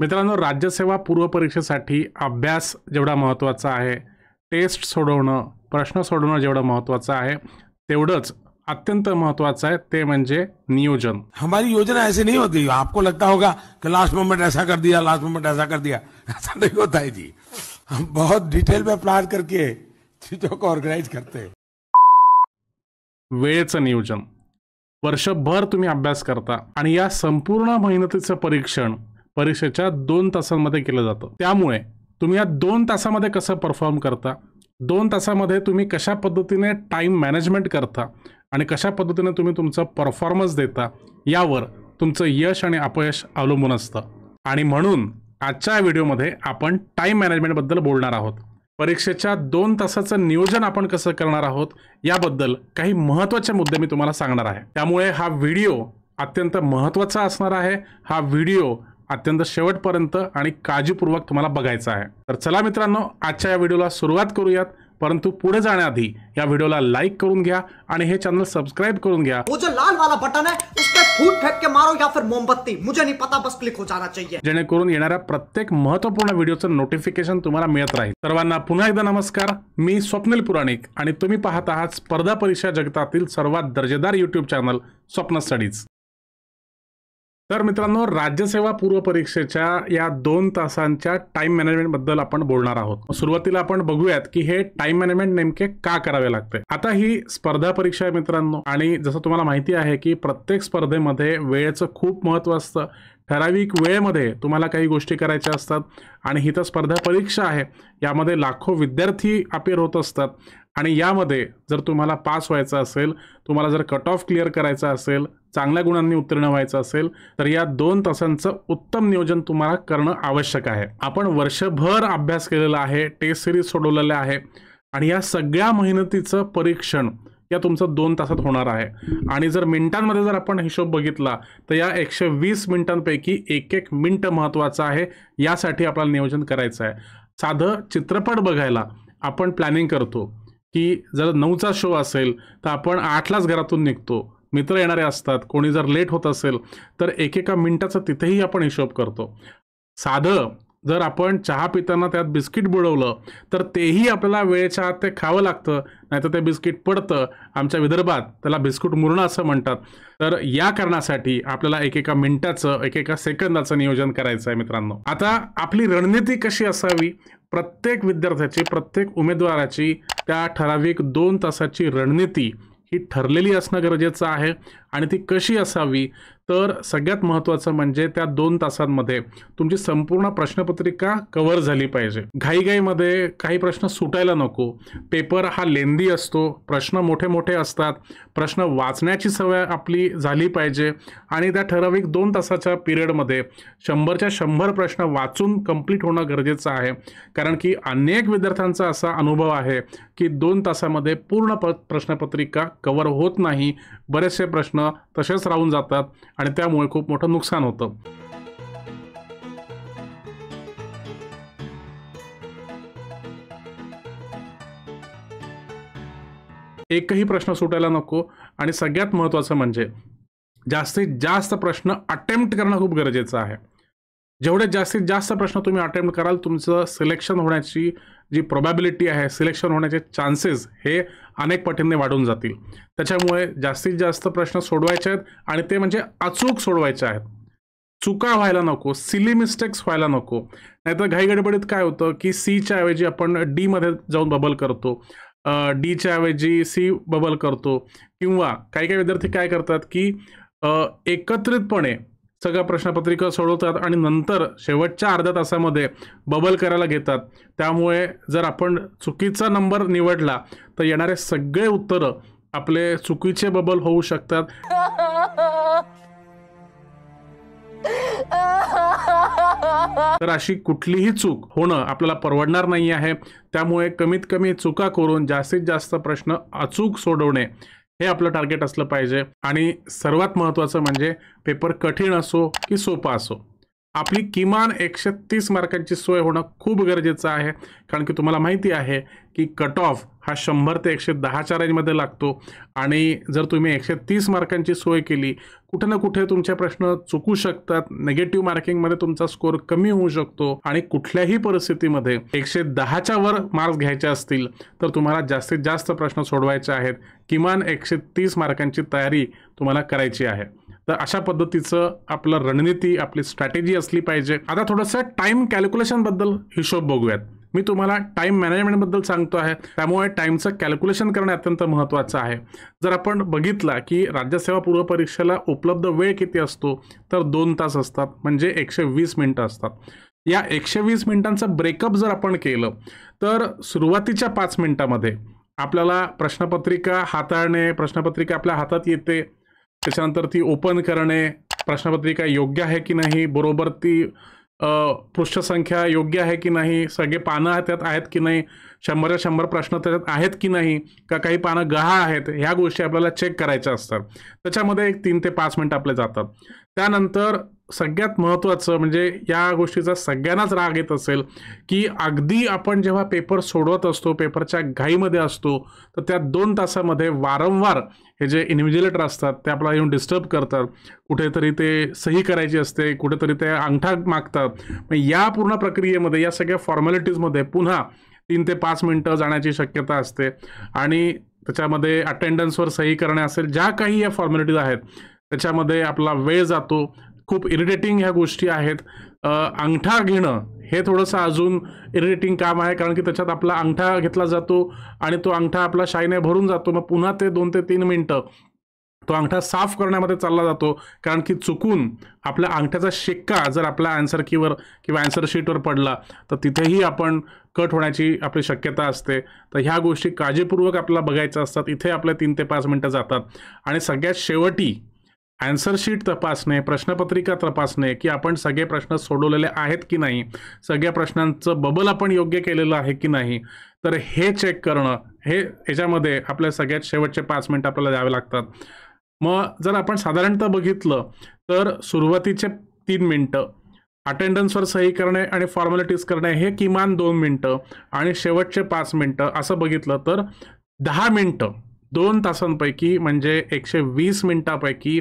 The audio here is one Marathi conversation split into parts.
मित्रांनो राज्यसेवा पूर्वपरीक्षेसाठी अभ्यास जेवढा महत्त्वाचा आहे टेस्ट सोडवणं प्रश्न सोडवणं जेवढं महत्त्वाचं आहे तेवढंच अत्यंत महत्त्वाचं आहे ते म्हणजे नियोजन हमारी योजना ऐसे नाही होती आपको लगता होगा लास्ट मोमेंट ऐसा कर दिया लास्ट मोमेंट ऐसा कर दिया ऐसा नहीं होता है जी हम बहुत डिटेल में प्लान करके चीजों को करते हैं वेळेचं नियोजन वर्षभर तुम्ही अभ्यास करता आणि या संपूर्ण मेहनतीचं परीक्षण परीक्षेच्या दोन तासांमध्ये केलं जातं त्यामुळे तुम्ही या दोन तासामध्ये कसं परफॉर्म करता दोन तासामध्ये तुम्ही कशा पद्धतीने टाईम मॅनेजमेंट करता आणि कशा पद्धतीने तुम्ही तुमचं परफॉर्मन्स देता यावर तुमचं यश आणि अपयश अवलंबून असतं आणि म्हणून आजच्या व्हिडिओमध्ये आपण टाईम मॅनेजमेंटबद्दल बोलणार आहोत परीक्षेच्या दोन तासाचं नियोजन आपण कसं करणार आहोत याबद्दल काही महत्त्वाचे मुद्दे मी तुम्हाला सांगणार आहे त्यामुळे हा व्हिडिओ अत्यंत महत्त्वाचा असणार आहे हा व्हिडिओ अत्यंत शेवटपर्यंत आणि काळजीपूर्वक तुम्हाला बघायचं आहे तर चला मित्रांनो आजच्या या व्हिडिओला सुरुवात करूयात परंतु पुढे जाण्याआधी या व्हिडिओला लाईक करून घ्या आणि हे चॅनल सबस्क्राईब करून घ्या लाल वाला बटन फूट मारो या फिर मोमबत्ती मुझे नहीं पता बस क्लिक हो जाना चाहिए जेणेकरून येणाऱ्या प्रत्येक महत्वपूर्ण व्हिडिओचं नोटिफिकेशन तुम्हाला मिळत राहील सर्वांना पुन्हा एकदा नमस्कार मी स्वप्नील पुराणिक आणि तुम्ही पाहत आहात स्पर्धा परीक्षा जगतातील सर्वात दर्जेदार युट्यूब चॅनल स्वप्न स्टडीज तर मित्रांनो राज्यसेवा पूर्व परीक्षेच्या या दोन तासांच्या टाइम बद्दल आपण बोलणार आहोत सुरुवातीला आपण बघूयात की हे टाइम मॅनेजमेंट नेमके का करावे लागते आता ही स्पर्धा परीक्षा आहे मित्रांनो आणि जसं तुम्हाला माहिती आहे की प्रत्येक स्पर्धेमध्ये वेळेचं खूप महत्त्व असतं ठराविक वेळेमध्ये तुम्हाला काही गोष्टी करायच्या असतात आणि ही तर स्पर्धा परीक्षा आहे यामध्ये लाखो विद्यार्थी अपेर होत असतात आणि यामध्ये जर तुम्हाला पास व्हायचं असेल तुम्हाला जर कट ऑफ क्लिअर करायचा असेल चांगल्या गुणांनी उत्तीर्ण व्हायचं असेल तर या दोन तासांचं उत्तम नियोजन तुम्हाला करणं आवश्यक आहे आपण वर्षभर अभ्यास केलेला आहे टेस्ट सिरीज सोडवलेल्या आहे आणि या सगळ्या मेहनतीचं परीक्षण या तुमचं दोन तासात होणार आहे आणि जर मिनिटांमध्ये जर आपण हिशोब बघितला तर या एकशे वीस मिनिटांपैकी एक एक मिनिट महत्त्वाचं आहे यासाठी आपल्याला नियोजन करायचं आहे साधं चित्रपट बघायला आपण प्लॅनिंग करतो की जर नऊचा शो असेल तर आपण आठलाच घरातून निघतो मित्र येणारे असतात कोणी जर लेट होत असेल तर एकेका मिनिटाचा तिथेही आपण हिशोब करतो साधं जर आपण चहा पिताना त्यात बिस्किट बुडवलं तर तेही आपल्याला वेळेच्या आत ते खावं लागतं नाहीतर ते बिस्किट पडतं आमच्या विदर्भात त्याला बिस्कुट मुरणं असं म्हणतात तर या कारणासाठी आपल्याला एकेका मिनिटाचं एकेका सेकंदाचं नियोजन करायचं आहे मित्रांनो आता आपली रणनीती कशी असावी प्रत्येक विद्यार्थ्याची प्रत्येक उमेदवाराची त्या ठराविक दोन तासाची रणनीती ही ठरलेली असणं गरजेचं आहे आणि ती कशी असावी तर सगळ्यात महत्त्वाचं म्हणजे त्या दोन तासांमध्ये तुमची संपूर्ण प्रश्नपत्रिका कव्हर झाली पाहिजे घाईघाईमध्ये काही प्रश्न सुटायला नको पेपर हा लेंदी असतो प्रश्न मोठे मोठे असतात प्रश्न वाचण्याची सवय आपली झाली पाहिजे आणि त्या ठराविक दोन तासाच्या पिरियडमध्ये शंभरच्या शंभर प्रश्न वाचून कंप्लीट होणं गरजेचं आहे कारण की अनेक विद्यार्थ्यांचा असा अनुभव आहे की दोन तासामध्ये पूर्ण प्रश्नपत्रिका कव्हर होत नाही बरेचसे प्रश्न तसेच राहून जातात आणि त्यामुळे खूप मोठं नुकसान होतं एकही प्रश्न सुटायला नको आणि सगळ्यात महत्त्वाचं म्हणजे जास्तीत जास्त प्रश्न अटेम्प्ट करणं खूप गरजेचं आहे जेवढ्या जास्तीत जास्त प्रश्न तुम्ही अटेम्प्ट कराल तुमचं सिलेक्शन होण्याची जी प्रॉबॅबिलिटी आहे सिलेक्शन होण्याचे चान्सेस हे अनेक पटींनी वाढून जातील त्याच्यामुळे जास्तीत जास्त प्रश्न सोडवायचे आहेत आणि ते म्हणजे अचूक सोडवायचे आहेत चुका व्हायला नको सिली मिस्टेक्स व्हायला नको नाहीतर घाईगडबडीत काय होतं की सीच्या ऐवजी आपण डीमध्ये जाऊन बबल करतो डीच्या ऐवजी सी बबल करतो किंवा काही काही विद्यार्थी काय करतात की एकत्रितपणे सगळं प्रश्नपत्रिका सोडवतात आणि नंतर शेवटच्या अर्ध्या तासामध्ये बबल करायला घेतात त्यामुळे जर आपण चुकीचा नंबर निवडला तर येणारे सगळे उत्तरं आपले चुकीचे बबल होऊ शकतात तर अशी कुठलीही चूक होणं आपल्याला परवडणार नाही आहे त्यामुळे कमीत कमी चुका करून जास्तीत जास्त प्रश्न अचूक सोडवणे हे आपलं टार्गेट असलं पाहिजे आणि सर्वात महत्त्वाचं म्हणजे पेपर कठीण असो की सोपा असो आपली किमान एकशे तीस मार्कांची सोय होणं खूप गरजेचं आहे कारण की तुम्हाला माहिती आहे की कट ऑफ हा शंभर ते एकशे दहाच्या रेंजमध्ये लागतो आणि जर तुम्ही एकशे तीस मार्कांची सोय केली कुठे ना कुठे तुमचे प्रश्न चुकू शकतात निगेटिव्ह मार्किंगमध्ये तुमचा स्कोअर कमी होऊ शकतो आणि कुठल्याही परिस्थितीमध्ये एकशे दहाच्या वर मार्क्स घ्यायचे असतील तर तुम्हाला जास्तीत जास्त प्रश्न सोडवायचे आहेत किमान एकशे तीस मार्कांची तयारी तुम्हाला करायची आहे तर अशा पद्धतीचं आपलं रणनीती आपली स्ट्रॅटेजी असली पाहिजे आता थोडंसं टाईम कॅल्क्युलेशनबद्दल हिशोब बघूयात मी तुम्हाला टाईम मॅनेजमेंटबद्दल सांगतो आहे त्यामुळे टाईमचं कॅल्क्युलेशन करणे अत्यंत महत्त्वाचं आहे जर आपण बघितला की राज्यसेवा पूर्वपरीक्षेला उपलब्ध वेळ किती असतो तर दोन तास असतात म्हणजे एकशे वीस मिनटं असतात या एकशे वीस मिनिटांचं ब्रेकअप जर आपण केलं तर सुरुवातीच्या पाच मिनिटामध्ये आपल्याला प्रश्नपत्रिका हाताळणे प्रश्नपत्रिका आपल्या हातात येते त्याच्यानंतर ती ओपन करणे प्रश्नपत्रिका योग्य आहे की नाही बरोबर ती पृष्ठसंख्या योग्य आहे की नाही सगळे पानं त्यात आहेत की नाही शंभरच्या शंभर प्रश्न त्यात आहेत की नाही का काही पानं गहा आहेत ह्या गोष्टी आपल्याला चेक करायच्या असतात त्याच्यामध्ये एक तीन ते पाच मिनटं आपले जातात त्यानंतर सगळ्यात महत्त्वाचं म्हणजे या गोष्टीचा सगळ्यांनाच राग येत असेल की अगदी आपण जेव्हा पेपर सोडवत असतो पेपरच्या घाईमध्ये असतो तर त्या दोन तासामध्ये वारंवार हे जे इन्व्हिजिलेटर असतात ते आपल्याला येऊन डिस्टर्ब करतात कुठेतरी ते सही करायची असते कुठेतरी ते अंगठा मागतात मग या पूर्ण प्रक्रियेमध्ये या सगळ्या फॉर्मॅलिटीजमध्ये पुन्हा तीन ते पाच मिनटं जाण्याची शक्यता असते आणि त्याच्यामध्ये अटेंडन्सवर सही करणे असेल ज्या काही या फॉर्मॅलिटीज आहेत त्याच्यामध्ये आपला वेळ जातो खूप इरिटेटिंग ह्या गोष्टी आहेत अंगठा घेणं हे थोडंसं अजून इरिटेटिंग काम आहे कारण की त्याच्यात आपला अंगठा घेतला जातो आणि तो अंगठा आपला शाईने भरून जातो मग पुन्हा ते दोन ते तीन मिनटं तो अंगठा साफ करण्यामध्ये चालला जातो कारण की चुकून आपल्या अंगठ्याचा शिक्का जर आपल्या आन्सर कीवर किंवा आन्सर शीटवर पडला तर तिथेही आपण कट होण्याची आपली शक्यता असते तर ह्या गोष्टी काळजीपूर्वक आपल्याला बघायच्या असतात इथे आपल्या तीन ते पाच मिनटं जातात आणि सगळ्यात शेवटी आन्सर शीट तपासणे प्रश्नपत्रिका तपासणे की आपण सगळे प्रश्न सोडवलेले आहेत की नाही सगळ्या प्रश्नांचं बबल आपण योग्य केलेलं आहे की नाही तर हे चेक करणं हे याच्यामध्ये आपल्या सगळ्यात शेवटचे पाच मिनटं आपल्याला द्यावे लागतात मग जर आपण साधारणतः बघितलं तर सुरुवातीचे तीन मिनटं अटेंडन्सवर सही करणे आणि फॉर्मॅलिटीज करणे हे किमान दोन मिनटं आणि शेवटचे पाच मिनटं असं बघितलं तर दहा मिनटं दोन तासांपैकी म्हणजे एकशे वीस मिनटापैकी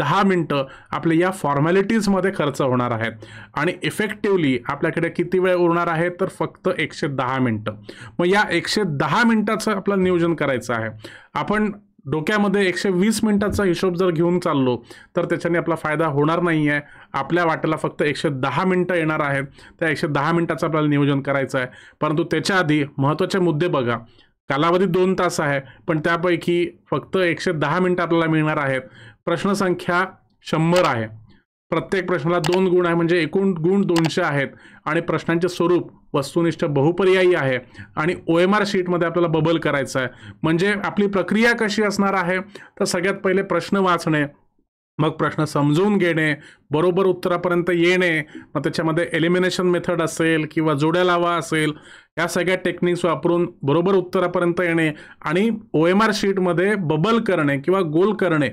दहा मिनटं आपले या फॉर्मॅलिटीजमध्ये खर्च होणार आहेत आणि इफेक्टिवली आपल्याकडे किती वेळ उरणार आहे तर फक्त एकशे दहा मिनटं मग या एकशे दहा मिनटाचं आपलं नियोजन करायचं आहे आपण डोक्यामध्ये एकशे वीस मिनटाचा हिशोब जर घेऊन चाललो तर त्याच्याने आपला फायदा होणार नाही आहे आपल्या वाटेला फक्त एकशे दहा मिनटं येणार आहेत त्या एकशे दहा मिनटाचं आपल्याला नियोजन करायचं आहे परंतु त्याच्या आधी महत्त्वाचे मुद्दे बघा कालावधी दोन तास आहे पण त्यापैकी फक्त एकशे दहा मिनटं आपल्याला मिळणार आहेत प्रश्नसंख्या शंभर आहे प्रत्येक प्रश्नाला दोन गुण आहे म्हणजे एकूण गुण दोनशे आहेत आणि प्रश्नांचे स्वरूप वस्तुनिष्ठ बहुपर्यायी आहे आणि ओ एम आर शीटमध्ये आपल्याला बबल करायचं आहे म्हणजे आपली प्रक्रिया कशी असणार आहे तर सगळ्यात पहिले प्रश्न वाचणे मग प्रश्न समजून घेणे बरोबर उत्तरापर्यंत येणे मग त्याच्यामध्ये एलिमिनेशन मेथड असेल किंवा जोड्या लावा असेल या सगळ्या टेक्निक्स वापरून बरोबर उत्तरापर्यंत येणे आणि ओ एम आर शीटमध्ये बबल करणे किंवा गोल करणे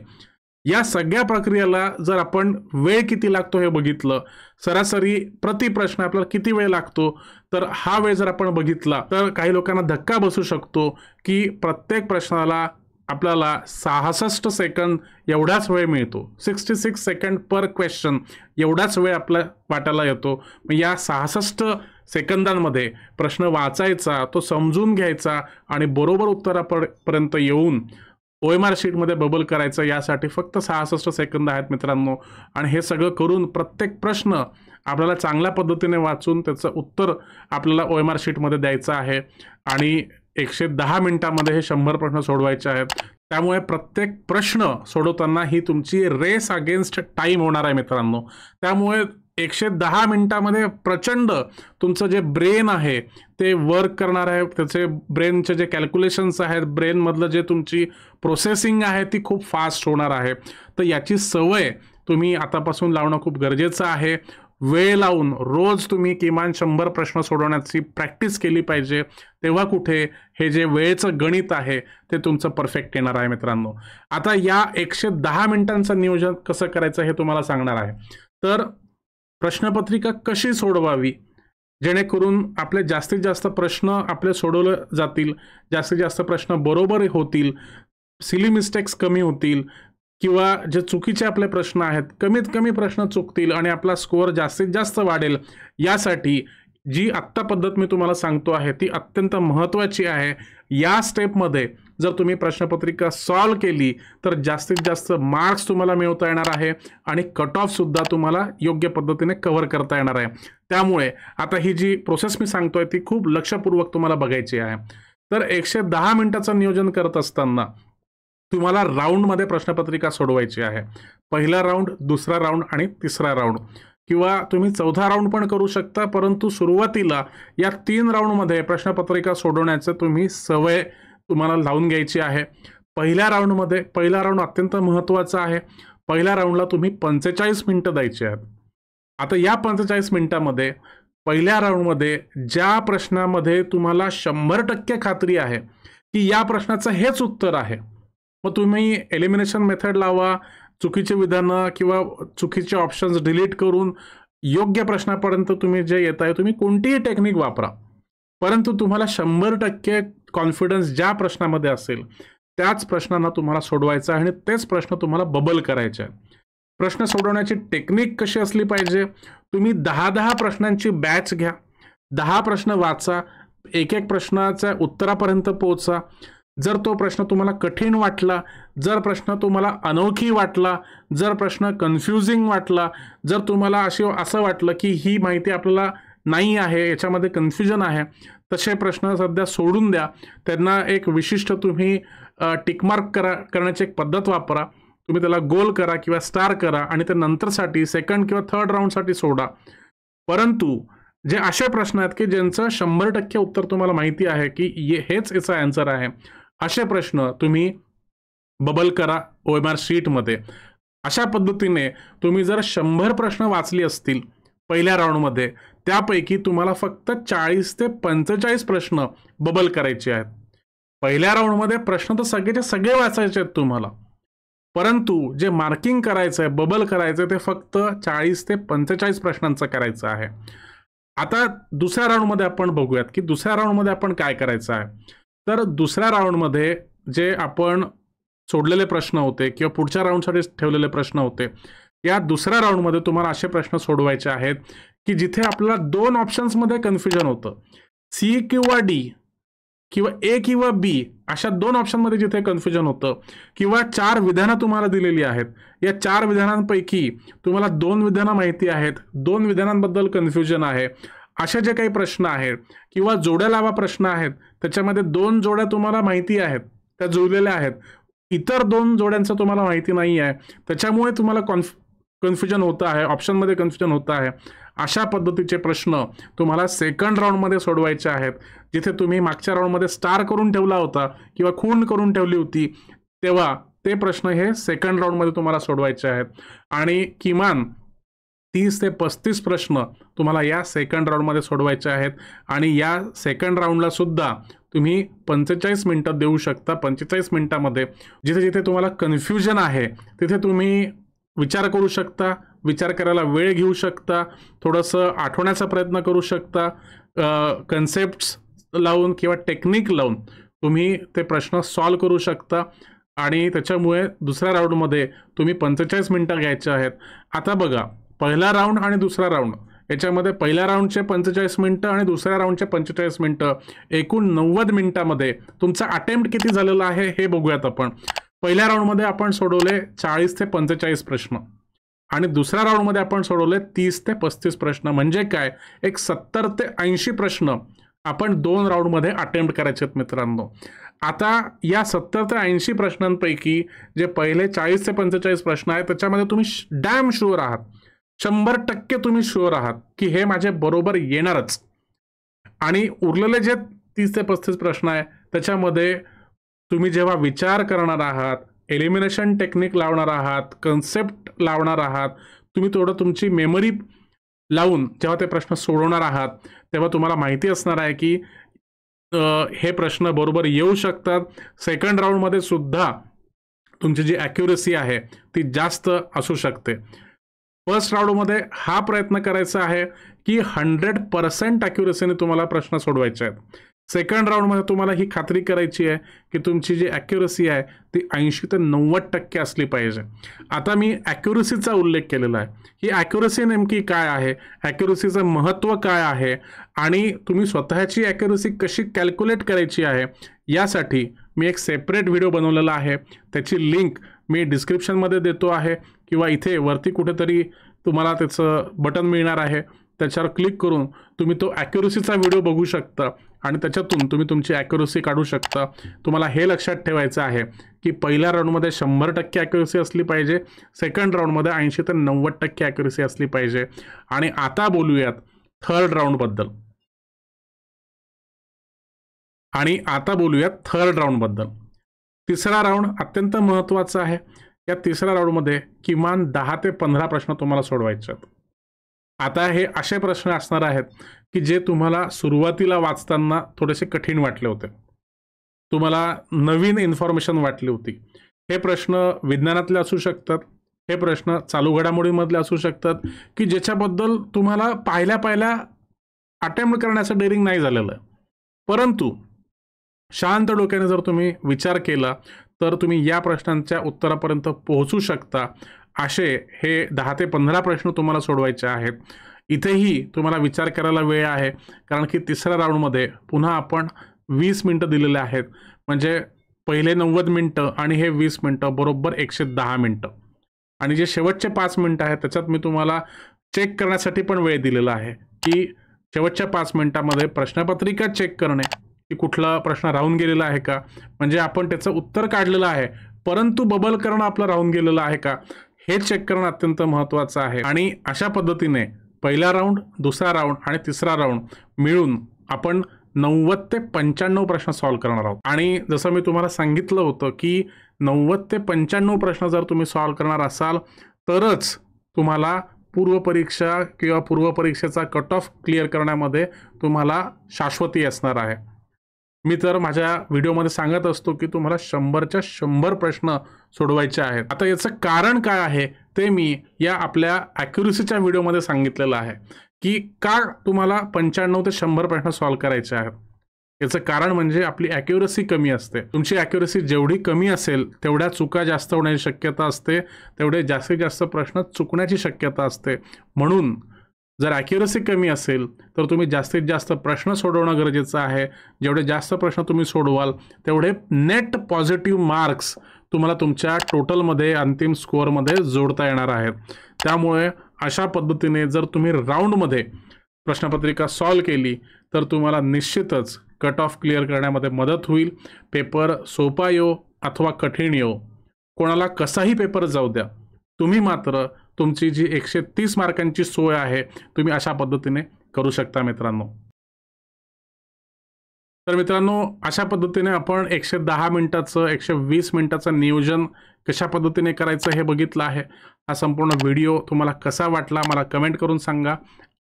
या सगळ्या प्रक्रियेला जर आपण वेळ किती लागतो हे बघितलं सरासरी प्रति प्रश्न आपल्याला किती वेळ लागतो तर हा वेळ जर आपण बघितला तर काही लोकांना धक्का बसू शकतो की प्रत्येक प्रश्नाला आपल्याला सहासष्ट सेकंद एवढाच वेळ मिळतो sixty six second per question एवढाच वेळ आपल्या वाटायला येतो मग या सहासष्ट सेकंदांमध्ये प्रश्न वाचायचा तो समजून घ्यायचा आणि बरोबर उत्तरापर्यंत येऊन ओ एम आर शीटमध्ये बबल करायचं यासाठी फक्त सहासष्ट सेकंद आहेत मित्रांनो आणि हे सगळं करून प्रत्येक प्रश्न आपल्याला चांगल्या पद्धतीने वाचून त्याचं उत्तर आपल्याला ओ एम आर शीटमध्ये द्यायचं आहे आणि एकशे दहा मिनिटामध्ये हे शंभर प्रश्न सोडवायचे आहेत त्यामुळे प्रत्येक प्रश्न सोडवताना ही तुमची रेस अगेन्स्ट टाईम होणार आहे मित्रांनो त्यामुळे एकशे दहा मिनटामध्ये प्रचंड तुमचं जे ब्रेन आहे ते वर्क करणार आहे त्याचे ब्रेनचे जे कॅल्क्युलेशन्स आहेत ब्रेनमधलं जे तुमची प्रोसेसिंग आहे ती खूप फास्ट होणार आहे तर याची सवय तुम्ही आतापासून लावणं खूप गरजेचं आहे वेळ लावून रोज तुम्ही किमान शंभर प्रश्न सोडवण्याची प्रॅक्टिस केली पाहिजे तेव्हा कुठे हे जे वेळेचं गणित आहे ते तुमचं परफेक्ट येणार आहे मित्रांनो आता या एकशे दहा मिनिटांचं नियोजन कसं करायचं हे तुम्हाला सांगणार आहे तर प्रश्नपत्रिका कशी सोडवावी जेणेकरून आपले जास्तीत जास्त प्रश्न आपले सोडवले जातील जास्तीत जास्त प्रश्न बरोबर होतील सिली मिस्टेक्स कमी होतील किंवा जे चुकीचे आपले प्रश्न आहेत कमीत कमी प्रश्न चुकतील आणि आपला स्कोअर जास्तीत जास्त वाढेल यासाठी जी आत्ता पद्धत मी तुम्हाला सांगतो आहे ती अत्यंत महत्त्वाची आहे या स्टेपमध्ये जर तुम्ही प्रश्नपत्रिका सॉल्व केली तर जास्तीत जास्त मार्क्स तुम्हाला मिळवता येणार आहे आणि कट सुद्धा तुम्हाला योग्य पद्धतीने कव्हर करता येणार आहे त्यामुळे आता ही जी प्रोसेस मी सांगतो आहे ती खूप लक्षपूर्वक तुम्हाला बघायची आहे तर एकशे दहा मिनिटाचं नियोजन करत असताना तुम्हाला राऊंडमध्ये प्रश्नपत्रिका सोडवायची आहे पहिला राऊंड दुसरा राऊंड आणि तिसरा राऊंड किंवा तुम्ही चौथा राऊंड पण करू शकता परंतु सुरुवातीला या तीन राऊंडमध्ये प्रश्नपत्रिका सोडवण्याचं तुम्ही सवय तुम्हाला लावून घ्यायची आहे पहिल्या राऊंडमध्ये पहिला राऊंड अत्यंत महत्त्वाचा आहे पहिल्या राऊंडला तुम्ही पंचेचाळीस मिनटं द्यायची आहेत आता या पंचेचाळीस मिनटामध्ये पहिल्या राऊंडमध्ये ज्या प्रश्नामध्ये तुम्हाला शंभर टक्के खात्री आहे की या प्रश्नाचं हेच उत्तर आहे मग तुम्ही एलिमिनेशन मेथड लावा चुकीचे विधानं किंवा चुकीचे ऑप्शन्स डिलीट करून योग्य प्रश्नापर्यंत तुम्ही जे येत आहे तुम्ही कोणतीही टेक्निक वापरा परंतु तुम्हाला शंभर टक्के कॉन्फिडन्स ज्या प्रश्नामध्ये असेल त्याच प्रश्नांना तुम्हाला सोडवायचा आहे आणि तेच प्रश्न तुम्हाला बबल करायचे आहेत प्रश्न सोडवण्याची टेक्निक कशी असली पाहिजे तुम्ही दहा दहा प्रश्नांची बॅच घ्या दहा प्रश्न वाचा एक एक प्रश्नाच्या उत्तरापर्यंत पोहोचा जर तो प्रश्न तुम्हाला कठीण वाटला जर प्रश्न तुम्हाला अनोखी वाटला जर प्रश्न कन्फ्युजिंग वाटला जर तुम्हाला अशी असं वाटलं की ही माहिती आपल्याला नाही आहे याच्यामध्ये कन्फ्युजन आहे तसे प्रश्न सध्या सोडून द्या त्यांना एक विशिष्ट तुम्ही टिकमार्क करा करण्याची एक पद्धत वापरा तुम्ही त्याला गोल करा किंवा स्टार करा आणि ते नंतरसाठी सेकंड किंवा थर्ड राऊंडसाठी सोडा परंतु जे असे प्रश्न आहेत की ज्यांचं शंभर टक्के उत्तर तुम्हाला माहिती आहे की ये हेच याचा आन्सर आहे असे प्रश्न तुम्ही बबल करा ओ एम आर शीटमध्ये अशा पद्धतीने तुम्ही जर शंभर प्रश्न वाचले असतील पहिल्या राऊंडमध्ये त्यापैकी तुम्हाला फक्त चाळीस ते पंचेचाळीस प्रश्न बबल करायचे आहेत पहिल्या राऊंडमध्ये प्रश्न तर सगळेचे सगळे वाचायचे आहेत तुम्हाला परंतु जे मार्किंग करायचं आहे बबल करायचं ते फक्त चाळीस ते पंचेचाळीस प्रश्नांचं करायचं आहे आता दुसऱ्या राऊंडमध्ये आपण बघूयात की दुसऱ्या राऊंडमध्ये आपण काय करायचं आहे तर दुसऱ्या राऊंडमध्ये जे आपण सोडलेले प्रश्न होते किंवा पुढच्या राऊंडसाठी ठेवलेले प्रश्न होते या दुसऱ्या राऊंडमध्ये तुम्हाला असे प्रश्न सोडवायचे आहेत की जिथे आपल्याला दोन ऑप्शन्समध्ये कन्फ्युजन होतं सी किंवा डी किंवा ए किंवा बी अशा दोन ऑप्शनमध्ये जिथे कन्फ्युजन होतं किंवा चार विधानं तुम्हाला दिलेली आहेत या चार विधानांपैकी तुम्हाला दोन विधानं माहिती आहेत दोन विधानांबद्दल कन्फ्युजन आहे अशा जे काही प्रश्न आहेत किंवा जोड्या लावा प्रश्न आहेत त्याच्यामध्ये दोन जोड्या तुम्हाला माहिती आहेत त्या जुळलेल्या आहेत इतर दोन जोड्यांचं तुम्हाला माहिती नाही आहे त्याच्यामुळे तुम्हाला कॉन्फ कन्फ्युजन होतं आहे ऑप्शनमध्ये कन्फ्युजन होतं आहे अशा पद्धतीचे प्रश्न तुम्हाला सेकंड राऊंडमध्ये सोडवायचे आहेत जिथे तुम्ही मागच्या राऊंडमध्ये स्टार करून ठेवला होता किंवा खून करून ठेवली होती तेव्हा ते प्रश्न हे सेकंड राऊंडमध्ये तुम्हाला सोडवायचे आहेत आणि किमान तीस ते पस्तीस प्रश्न तुम्हाला या सेकंड राऊंडमध्ये सोडवायचे आहेत आणि या सेकंड राऊंडलासुद्धा तुम्ही पंचेचाळीस मिनटं देऊ शकता पंचेचाळीस मिनटामध्ये जिथे जिथे तुम्हाला कन्फ्युजन आहे तिथे तुम्ही विचार करू शकता विचार करायला वेळ घेऊ शकता थोडंसं आठवण्याचा प्रयत्न करू शकता कन्सेप्ट लावून किंवा टेक्निक लावून तुम्ही ते प्रश्न सॉल्व करू शकता आणि त्याच्यामुळे दुसऱ्या राऊंडमध्ये तुम्ही पंचेचाळीस मिनटं घ्यायचे आहेत आता बघा पहिला राऊंड आणि दुसरा राऊंड याच्यामध्ये पहिल्या राऊंडचे पंचेचाळीस मिनटं आणि दुसऱ्या राऊंडचे पंचेचाळीस मिनटं एकूण नव्वद मिनिटामध्ये तुमचा अटेम्प्ट किती झालेला आहे हे बघूयात आपण पहिल्या राऊंडमध्ये आपण सोडवले चाळीस ते पंचेचाळीस प्रश्न आणि दुसऱ्या राऊंडमध्ये आपण सोडवले तीस ते पस्तीस प्रश्न म्हणजे काय एक सत्तर ते ऐंशी प्रश्न आपण दोन राऊंडमध्ये अटेम्प्ट करायचे आहेत मित्रांनो आता या सत्तर ते ऐंशी प्रश्नांपैकी जे पहिले चाळीस ते पंचेचाळीस प्रश्न आहेत त्याच्यामध्ये तुम्ही डॅम शुअर आहात शंभर टक्के तुम्ही शुअर आहात की हे माझे बरोबर येणारच आणि उरलेले जे तीस ते पस्तीस प्रश्न आहे त्याच्यामध्ये तुम्ही जेव्हा विचार करणार आहात एलिमिनेशन टेक्निक लावणार आहात कन्सेप्ट लावणार आहात तुम्ही थोडं तुमची मेमरी लावून जेव्हा ते प्रश्न सोडवणार आहात तेव्हा तुम्हाला माहिती असणार आहे की हे प्रश्न बरोबर येऊ शकतात सेकंड राऊंडमध्ये सुद्धा तुमची जी ॲक्युरेसी आहे ती जास्त असू शकते फर्स्ट राऊंडमध्ये हा प्रयत्न करायचा आहे की हंड्रेड पर्सेंट ॲक्युरेसीने तुम्हाला प्रश्न सोडवायचे आहेत सेकंड राऊंडमध्ये तुम्हाला ही खात्री करायची आहे की तुमची जी ऍक्युरसी आहे ती ऐंशी ते नव्वद टक्के असली पाहिजे आता मी ऍक्युरसीचा उल्लेख केलेला आहे ही ॲक्युरसी नेमकी काय आहे ॲक्युरसीचं महत्त्व काय आहे आणि तुम्ही स्वतःची ॲक्युरसी कशी कॅल्क्युलेट करायची आहे यासाठी मी एक सेपरेट व्हिडिओ बनवलेला आहे त्याची लिंक मी डिस्क्रिप्शनमध्ये देतो आहे किंवा इथे वरती कुठेतरी तुम्हाला त्याचं बटन मिळणार आहे त्याच्यावर क्लिक करून तुम्ही तो ॲक्युरसीचा व्हिडिओ बघू शकता आणि त्याच्यातून तुम्ही तुमची ॲक्युरसी काढू शकता तुम्हाला हे लक्षात ठेवायचं आहे की पहिल्या राऊंडमध्ये शंभर टक्के ॲक्युरसी असली पाहिजे सेकंड राऊंडमध्ये ऐंशी ते नव्वद टक्के ॲक्युरसी असली पाहिजे आणि आता बोलूयात थर्ड राऊंडबद्दल आणि आता बोलूयात थर्ड राऊंडबद्दल तिसरा राऊंड अत्यंत महत्त्वाचा आहे या तिसऱ्या राऊंडमध्ये किमान दहा ते पंधरा प्रश्न तुम्हाला सोडवायचे आहेत आता हे असे प्रश्न असणार आहेत की जे तुम्हाला सुरुवातीला वाचताना थोडेसे कठीण वाटले होते तुम्हाला नवीन इन्फॉर्मेशन वाटली होती हे प्रश्न विज्ञानातले असू शकतात हे प्रश्न चालू घडामोडीमधले असू शकतात की ज्याच्याबद्दल तुम्हाला पाहिल्या पाहिल्या अटेम्प्ट करण्याचं डेरिंग नाही झालेलं परंतु शांत डोक्याने जर तुम्ही विचार केला तर तुम्ही या प्रश्नांच्या उत्तरापर्यंत पोहोचू शकता असे हे दहा ते पंधरा प्रश्न तुम्हाला सोडवायचे आहेत इथेही तुम्हाला विचार करायला वेळ आहे कारण की तिसऱ्या राऊंडमध्ये पुन्हा आपण वीस मिनटं दिलेले आहेत म्हणजे पहिले नव्वद मिनटं आणि हे वीस मिनटं बरोबर एकशे दहा मिनटं आणि जे शेवटचे पाच मिनटं आहेत त्याच्यात मी तुम्हाला चेक करण्यासाठी पण वेळ दिलेला आहे की शेवटच्या पाच मिनटामध्ये प्रश्नपत्रिका चेक करणे की कुठला प्रश्न राहून गेलेला आहे का म्हणजे आपण त्याचं उत्तर काढलेलं आहे परंतु बबल करणं आपलं राहून गेलेलं आहे का हे चेक करणं अत्यंत महत्त्वाचं आहे आणि अशा पद्धतीने पहिला राऊंड दुसरा राऊंड आणि तिसरा राऊंड मिळून आपण नव्वद ते पंच्याण्णव प्रश्न सॉल्व्ह करणार आहोत आणि जसं मी तुम्हाला सांगितलं होतं की नव्वद ते पंच्याण्णव प्रश्न जर तुम्ही सॉल्व्ह करणार असाल तरच तुम्हाला पूर्वपरीक्षा किंवा पूर्वपरीक्षेचा कट ऑफ क्लिअर करण्यामध्ये तुम्हाला शाश्वती असणार आहे मी तर माझ्या व्हिडिओमध्ये सांगत असतो की तुम्हाला शंभरच्या शंभर प्रश्न सोडवायचे आहेत आता याचं कारण काय आहे ते मी या आपल्या ॲक्युरसीच्या व्हिडिओमध्ये सांगितलेलं आहे की का तुम्हाला पंच्याण्णव ते शंभर प्रश्न सॉल्व्ह करायचे आहेत याचं कारण म्हणजे आपली ॲक्युरसी कमी असते तुमची ॲक्युरसी जेवढी कमी असेल तेवढ्या चुका जास्त होण्याची शक्यता असते तेवढे जास्तीत जास्त प्रश्न चुकण्याची शक्यता असते म्हणून जर ॲक्युरसी कमी असेल तर तुम्ही जास्तीत जास्त प्रश्न सोडवणं गरजेचं आहे जेवढे जास्त प्रश्न तुम्ही सोडवाल तेवढे नेट पॉझिटिव्ह मार्क्स तुम्हाला तुमच्या टोटलमध्ये अंतिम स्कोअरमध्ये जोडता येणार आहेत त्यामुळे अशा पद्धतीने जर तुम्ही राऊंडमध्ये प्रश्नपत्रिका सॉल्व केली तर तुम्हाला निश्चितच कट ऑफ क्लिअर करण्यामध्ये मदत होईल पेपर सोपा येऊ अथवा कठीण येऊ कोणाला कसाही पेपर जाऊ द्या तुम्ही मात्र तुमची जी एकशे तीस मार्कांची सोय आहे तुम्ही अशा पद्धतीने करू शकता मित्रांनो तर मित्रांनो अशा पद्धतीने आपण एकशे दहा मिनिटाचं एकशे वीस मिनिटाचं नियोजन कशा पद्धतीने करायचं हे बघितलं आहे हा संपूर्ण व्हिडिओ तुम्हाला कसा वाटला मला कमेंट करून सांगा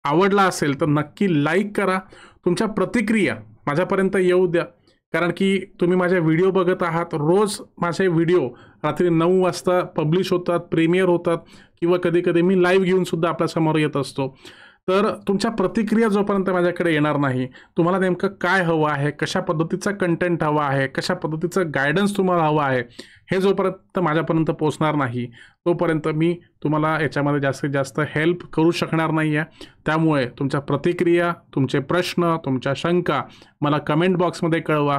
आवडला असेल तर नक्की लाईक करा तुमच्या प्रतिक्रिया माझ्यापर्यंत येऊ द्या कारण की तुम्ही माझे व्हिडिओ बघत आहात रोज माझे व्हिडिओ रात्री नऊ वाजता पब्लिश होतात प्रीमियर होतात किंवा कधी कधी मी लाईव्ह घेऊन सुद्धा आपल्यासमोर येत असतो तर तुमच्या प्रतिक्रिया जोपर्यंत माझ्याकडे येणार नाही तुम्हाला नेमकं काय हवं आहे कशा पद्धतीचा कंटेंट हवा आहे कशा पद्धतीचं गायडन्स तुम्हाला हवं आहे हे जोपर्यंत माझ्यापर्यंत पोचणार नाही तोपर्यंत मी तुम्हाला याच्यामध्ये जास्तीत जास्त हेल्प करू शकणार नाही आहे त्यामुळे तुमच्या प्रतिक्रिया तुमचे प्रश्न तुमच्या शंका मला कमेंट बॉक्समध्ये कळवा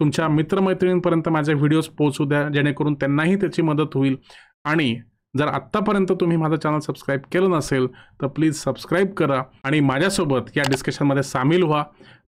तुमच्या मित्रमैत्रिणींपर्यंत माझे व्हिडिओज पोचू द्या जेणेकरून त्यांनाही त्याची मदत होईल आणि जर आत्तापर्यंत तुम्ही माझं चॅनल सबस्क्राईब केलं नसेल तर प्लीज सबस्क्राईब करा आणि माझ्यासोबत या डिस्कशनमध्ये सामील व्हा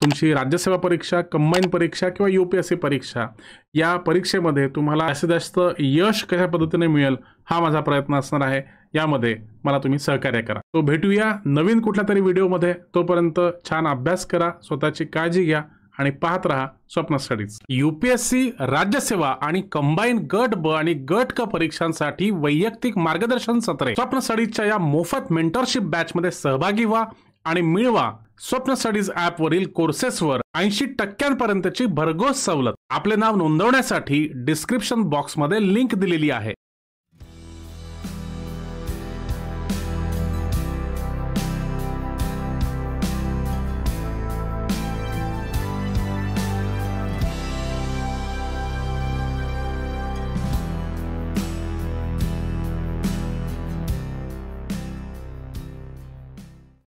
तुमची राज्यसेवा परीक्षा कंबाईन परीक्षा किंवा यू पी एस सी परीक्षा या परीक्षेमध्ये तुम्हाला जास्तीत जास्त यश कशा पद्धतीने मिळेल हा माझा प्रयत्न असणार आहे यामध्ये मला तुम्ही सहकार्य करा तो भेटूया नवीन कुठल्या तरी व्हिडिओमध्ये तोपर्यंत छान अभ्यास करा स्वतःची काळजी घ्या आणि पाहत रहा स्वप्न स्टडीज यूपीएससी राज्यसेवा आणि कंबाईन गट ब आणि गट क परीक्षांसाठी वैयक्तिक मार्गदर्शन सत्रे स्वप्न स्टडीजच्या या मोफत मेंटरशिप बॅच मध्ये सहभागी व्हा आणि मिळवा स्वप्न स्टडीज ऍप वरील कोर्सेसवर ऐंशी टक्क्यांपर्यंतची भरघोस सवलत आपले नाव नोंदवण्यासाठी डिस्क्रिप्शन बॉक्स मध्ये लिंक दिलेली आहे